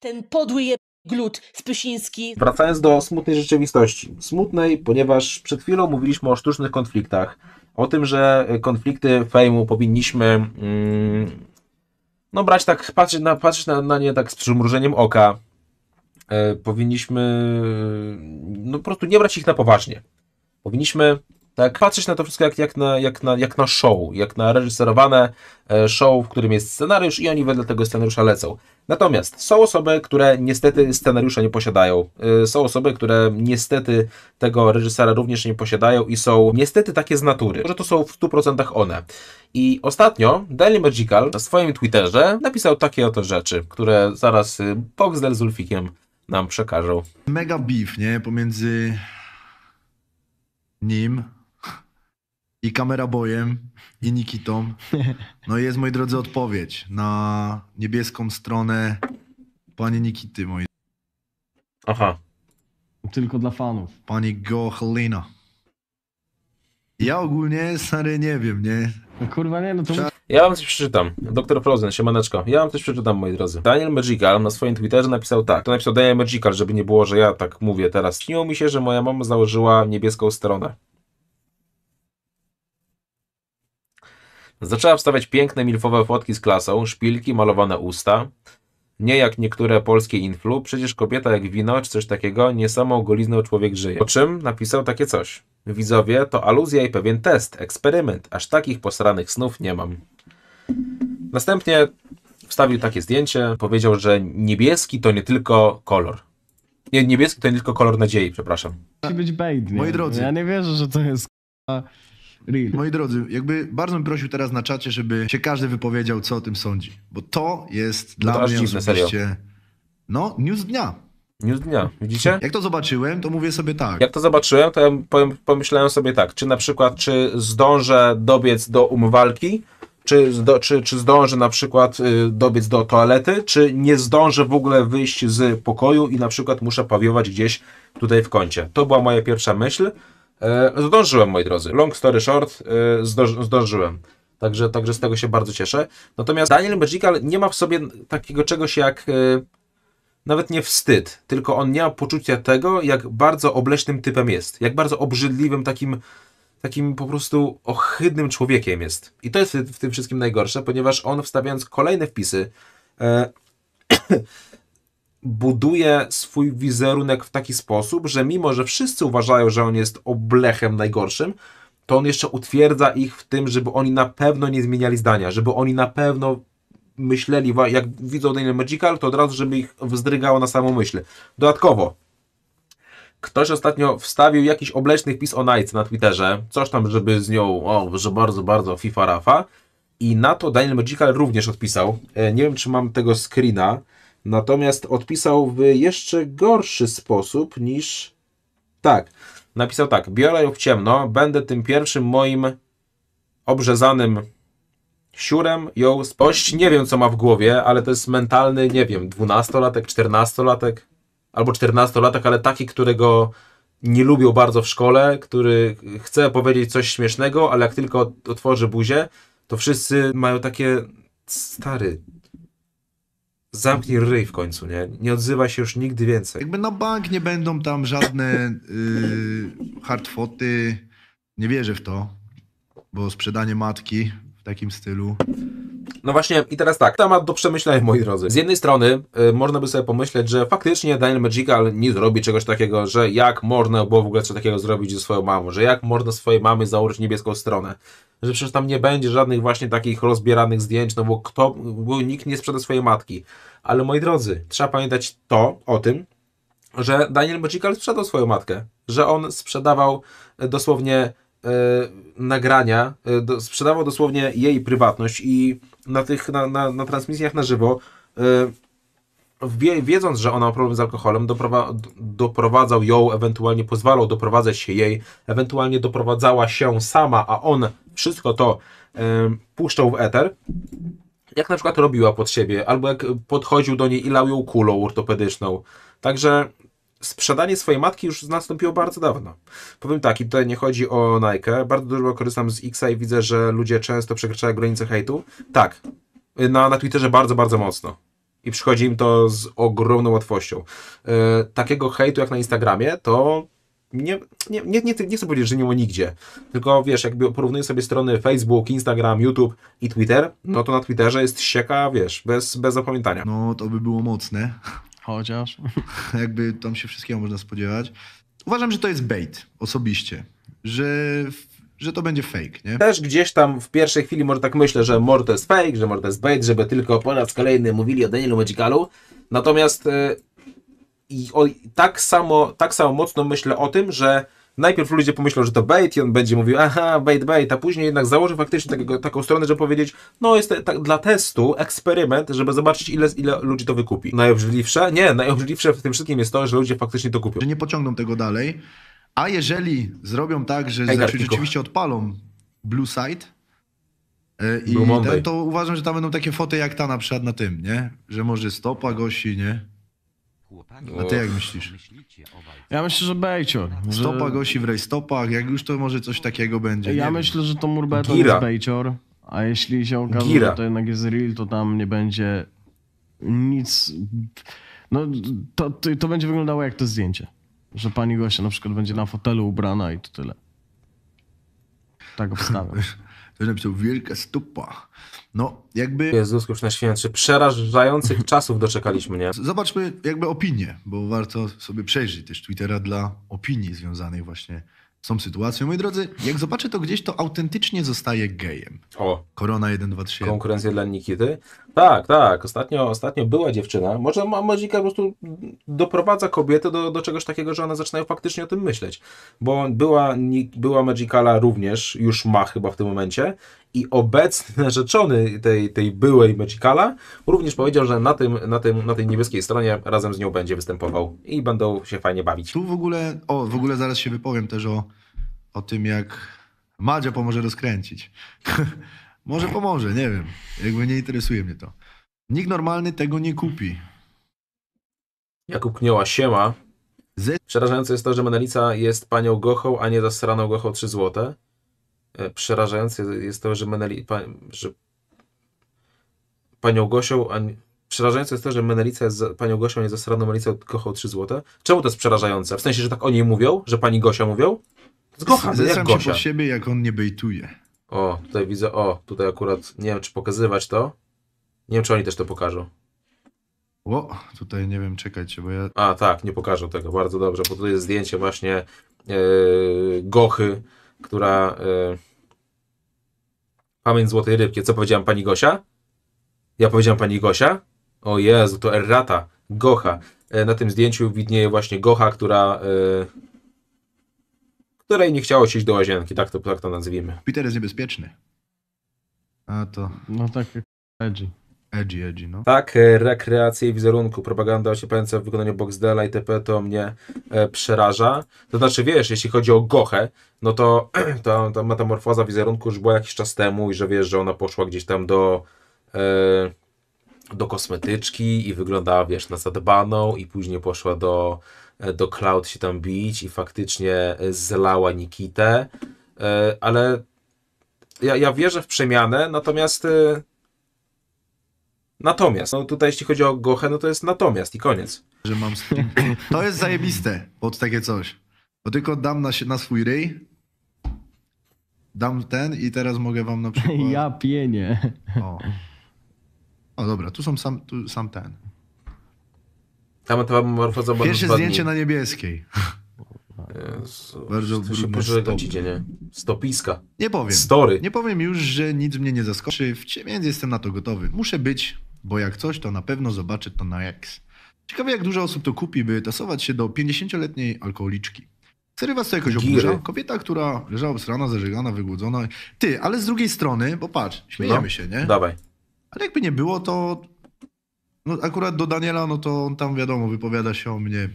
ten podły je glut Spysiński. Wracając do smutnej rzeczywistości. Smutnej, ponieważ przed chwilą mówiliśmy o sztucznych konfliktach. O tym, że konflikty fejmu powinniśmy mm, no brać tak, patrzeć na, patrzeć na, na nie tak z przymrużeniem oka. E, powinniśmy no po prostu nie brać ich na poważnie. Powinniśmy tak? Patrzeć na to wszystko jak, jak, na, jak, na, jak na show, jak na reżyserowane e, show, w którym jest scenariusz i oni wedle tego scenariusza lecą. Natomiast są osoby, które niestety scenariusza nie posiadają. E, są osoby, które niestety tego reżysera również nie posiadają i są niestety takie z natury, że to są w 100% one. I ostatnio Daily Magical na swoim Twitterze napisał takie oto rzeczy, które zaraz y, Boxdel z Ulfikiem nam przekażą. Mega beef, nie? Pomiędzy nim i kamerabojem, i Nikitą. No i jest, moi drodzy, odpowiedź na niebieską stronę pani Nikity, moi. Aha. Tylko dla fanów. Pani Gochlina. Ja ogólnie, stary, nie wiem, nie? No kurwa nie, no to... Ja wam coś przeczytam. Doktor Frozen, siemaneczko. Ja wam coś przeczytam, moi drodzy. Daniel Magical na swoim Twitterze napisał tak. To napisał Daniel Magical, żeby nie było, że ja tak mówię teraz. Śniło mi się, że moja mama założyła niebieską stronę. Zaczęła wstawiać piękne milfowe fotki z klasą, szpilki, malowane usta. Nie jak niektóre polskie influ, przecież kobieta jak wino czy coś takiego, nie goliznę, golizną człowiek żyje. Po czym napisał takie coś. Widzowie, to aluzja i pewien test, eksperyment, aż takich posranych snów nie mam. Następnie wstawił takie zdjęcie, powiedział, że niebieski to nie tylko kolor. Nie, niebieski to nie tylko kolor nadziei, przepraszam. Musi być bait, Moi drodzy. Ja nie wierzę, że to jest Real. Moi drodzy, jakby bardzo bym prosił teraz na czacie, żeby się każdy wypowiedział, co o tym sądzi. Bo to jest no dla to mnie osobiście... No, news dnia. News dnia, widzicie? Jak to zobaczyłem, to mówię sobie tak. Jak to zobaczyłem, to ja pomyślałem sobie tak, czy na przykład, czy zdążę dobiec do umywalki, czy, czy, czy zdążę na przykład y, dobiec do toalety, czy nie zdążę w ogóle wyjść z pokoju i na przykład muszę pawiować gdzieś tutaj w kącie. To była moja pierwsza myśl. E, zdążyłem, moi drodzy. Long story short, e, zdążyłem. Także, także z tego się bardzo cieszę. Natomiast Daniel Magical nie ma w sobie takiego czegoś jak e, nawet nie wstyd, tylko on nie ma poczucia tego, jak bardzo obleśnym typem jest. Jak bardzo obrzydliwym, takim, takim po prostu ohydnym człowiekiem jest. I to jest w tym wszystkim najgorsze, ponieważ on wstawiając kolejne wpisy, e buduje swój wizerunek w taki sposób, że mimo, że wszyscy uważają, że on jest oblechem najgorszym, to on jeszcze utwierdza ich w tym, żeby oni na pewno nie zmieniali zdania, żeby oni na pewno myśleli, jak widzą Daniel Magical, to od razu, żeby ich wzdrygało na samą myśl. Dodatkowo, ktoś ostatnio wstawił jakiś obleczny wpis o Nike na Twitterze, coś tam, żeby z nią, o, że bardzo, bardzo FIFA Rafa i na to Daniel Magical również odpisał. E, nie wiem, czy mam tego screena, Natomiast odpisał w jeszcze gorszy sposób niż tak. Napisał tak: Biorę ją w ciemno, będę tym pierwszym moim obrzezanym siurem ją spość. Nie wiem, co ma w głowie, ale to jest mentalny, nie wiem, dwunastolatek, czternastolatek albo czternastolatek, ale taki, którego nie lubią bardzo w szkole, który chce powiedzieć coś śmiesznego, ale jak tylko otworzy buzię, to wszyscy mają takie stary, zamknij ryj w końcu, nie? Nie odzywa się już nigdy więcej. Jakby na no bank nie będą tam żadne y, hardfoty. Nie wierzę w to, bo sprzedanie matki w takim stylu no właśnie i teraz tak, temat do przemyślenia, moi drodzy. Z jednej strony y, można by sobie pomyśleć, że faktycznie Daniel Magical nie zrobi czegoś takiego, że jak można było w ogóle coś takiego zrobić ze swoją mamą, że jak można swojej mamy założyć niebieską stronę że przecież tam nie będzie żadnych właśnie takich rozbieranych zdjęć, no bo kto, bo nikt nie sprzeda swojej matki. Ale moi drodzy, trzeba pamiętać to, o tym, że Daniel Magical sprzedał swoją matkę, że on sprzedawał e, dosłownie e, nagrania, e, do, sprzedawał dosłownie jej prywatność i na tych, na, na, na transmisjach na żywo, e, wiedząc, że ona ma problem z alkoholem, doprowa doprowadzał ją, ewentualnie pozwalał doprowadzać się jej, ewentualnie doprowadzała się sama, a on wszystko to e, puszczał w eter. Jak na przykład robiła pod siebie, albo jak podchodził do niej i lał ją kulą ortopedyczną. Także sprzedanie swojej matki już nastąpiło bardzo dawno. Powiem tak, i tutaj nie chodzi o Nike. Bardzo dużo korzystam z Xa i widzę, że ludzie często przekraczają granice hejtu. Tak, na, na Twitterze bardzo, bardzo mocno. I przychodzi im to z ogromną łatwością. Yy, takiego hejtu jak na Instagramie, to nie, nie, nie, nie, nie chcę powiedzieć, że nie ma nigdzie. Tylko wiesz, jakby porównuję sobie strony Facebook, Instagram, YouTube i Twitter, no to na Twitterze jest sieka, wiesz, bez, bez zapamiętania. No to by było mocne. Chociaż. Jakby tam się wszystkiego można spodziewać. Uważam, że to jest bait osobiście, że, że to będzie fake, nie? Też gdzieś tam w pierwszej chwili może tak myślę, że może to jest fake, że może to jest bait, żeby tylko po raz kolejny mówili o Danielu Magicalu. Natomiast yy, i, o, tak, samo, tak samo mocno myślę o tym, że najpierw ludzie pomyślą, że to bait i on będzie mówił, aha, bait, bait, a później jednak założy faktycznie taką stronę, żeby powiedzieć, no jest tak dla testu eksperyment, żeby zobaczyć ile, ile ludzi to wykupi. Najobrzydliwsze? Nie, najobrzydliwsze w tym wszystkim jest to, że ludzie faktycznie to kupią. Że nie pociągną tego dalej, a jeżeli zrobią tak, że Ej, rzeczywiście odpalą Blue Side, e, i to uważam, że tam będą takie foty jak ta na przykład na tym, nie? Że może stopa gości, nie? A ty jak myślisz? Ja myślę, że Bejcior. Że... Stopa gości w rejstopach, jak już to może coś takiego będzie. Ja myślę, że to Murbeton Gira. jest Bejcior, a jeśli się okaże, że to jednak jest real, to tam nie będzie nic... No, to, to, to będzie wyglądało jak to zdjęcie. Że pani gościa na przykład będzie na fotelu ubrana i to tyle. Tak obstawiam. Ktoś napisał wielka stupa. No, jakby... Jezus, już na święcie. Przerażających czasów doczekaliśmy, nie? Zobaczmy jakby opinię, bo warto sobie przejrzeć też Twittera dla opinii związanych właśnie z tą sytuacją. Moi drodzy, jak zobaczę to gdzieś, to autentycznie zostaje gejem. O. Korona 1, 2, 3. Konkurencja dla Nikity. Tak, tak. Ostatnio, ostatnio była dziewczyna. Może Mazika po prostu doprowadza kobietę do, do czegoś takiego, że one zaczynają faktycznie o tym myśleć. Bo była, była Magicala również, już ma chyba w tym momencie. I obecny narzeczony tej, tej byłej Magicala również powiedział, że na, tym, na, tym, na tej niebieskiej stronie razem z nią będzie występował i będą się fajnie bawić. Tu w ogóle, o, w ogóle zaraz się wypowiem też o, o tym, jak Madzia pomoże rozkręcić. Może pomoże, nie wiem. Jakby nie interesuje mnie to. Nikt normalny tego nie kupi. Jakub Knioła siema. Przerażające jest to, że Menelica jest panią Gochą, a nie zasraną Gochą 3 złote. E, przerażające jest to, że Meneli... Pa... Że... Panią Gosią, a nie... Przerażające jest to, że Menelica jest panią Gosią, a nie zasraną Menelicą Gochą 3 złote. Czemu to jest przerażające? W sensie, że tak o niej mówią? Że pani Gosia mówią? Z jest Gocha, to jak Gosia. się po siebie, jak on nie bejtuje. O, tutaj widzę, o, tutaj akurat nie wiem, czy pokazywać to. Nie wiem, czy oni też to pokażą. O, tutaj nie wiem, czekajcie, bo ja... A, tak, nie pokażą tego, bardzo dobrze, bo tutaj jest zdjęcie właśnie yy, Gochy, która... Yy... Pamięć Złotej Rybki. Co powiedziałam pani Gosia? Ja powiedziałam pani Gosia? O Jezu, to errata. Gocha. E, na tym zdjęciu widnieje właśnie Gocha, która... Yy której nie chciało się iść do łazienki, tak to, tak to nazwijmy. Peter jest niebezpieczny. A to... No tak, edgy. Edgy, edgy, no. Tak, e, rekreacje i wizerunku, propaganda osiepająca w wykonaniu Boxdela TP to mnie e, przeraża. To znaczy, wiesz, jeśli chodzi o Gochę, no to ta, ta metamorfoza wizerunku już była jakiś czas temu i że wiesz, że ona poszła gdzieś tam do... E, do kosmetyczki i wyglądała, wiesz, na zadbaną i później poszła do E, do Cloud się tam bić i faktycznie e, zelała Nikitę, e, ale ja, ja wierzę w przemianę, natomiast Natomiast, no tutaj jeśli chodzi o Gochę, no to jest natomiast i koniec. Że mam To jest zajebiste od takie coś. Bo tylko dam na, na swój ryj, dam ten i teraz mogę wam na przykład... Ja pienię. O. o dobra, tu są sam, tu sam ten. Tam ta była Pierwsze zdjęcie na niebieskiej. Jezu, Bardzo to się nie? Stopiska. Nie powiem. Story. Nie powiem już, że nic mnie nie zaskoczy, więc jestem na to gotowy. Muszę być, bo jak coś, to na pewno zobaczę to na X. Ciekawe, jak dużo osób to kupi, by tasować się do 50-letniej alkoholiczki. Sery was to jakoś oburza? Kobieta, która leżała obsrana, zażegana, wygłodzona. Ty, ale z drugiej strony, bo patrz, śmiejemy no. się, nie? Dawaj. Ale jakby nie było, to no akurat do Daniela, no to on tam wiadomo, wypowiada się o mnie,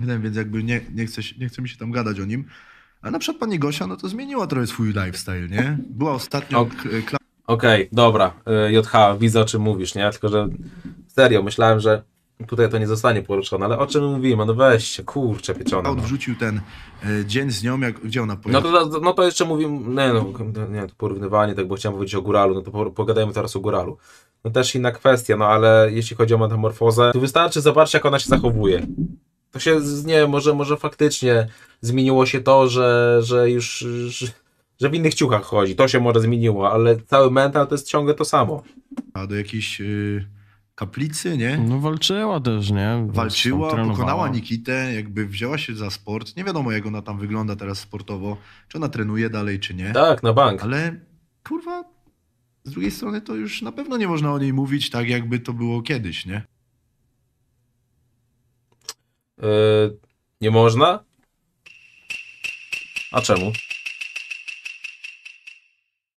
więc jakby nie, nie, chce, nie chce mi się tam gadać o nim. A na przykład pani Gosia, no to zmieniła trochę swój lifestyle, nie? Była ostatnio... Okej, okay. okay, dobra, e, JH, widzę o czym mówisz, nie? Tylko, że serio, myślałem, że tutaj to nie zostanie poruszone, ale o czym mówimy? No weź się, kurczę, pieczone. No. Odrzucił ten e, dzień z nią, jak, gdzie ona No to, no to jeszcze mówimy, nie no, nie, to porównywanie, tak, bo chciałem powiedzieć o Góralu, no to po, pogadajmy teraz o Góralu no też inna kwestia, no ale jeśli chodzi o metamorfozę, tu wystarczy zobaczyć, jak ona się zachowuje. To się, nie może, może faktycznie zmieniło się to, że, że już, że w innych ciuchach chodzi, to się może zmieniło, ale cały mental to jest ciągle to samo. A do jakiejś yy, kaplicy, nie? No walczyła też, nie? Walczyła, pokonała Nikitę, jakby wzięła się za sport, nie wiadomo jak ona tam wygląda teraz sportowo, czy ona trenuje dalej, czy nie. Tak, na bank. Ale kurwa, z drugiej strony to już na pewno nie można o niej mówić tak, jakby to było kiedyś, nie? Yy, nie można? A czemu?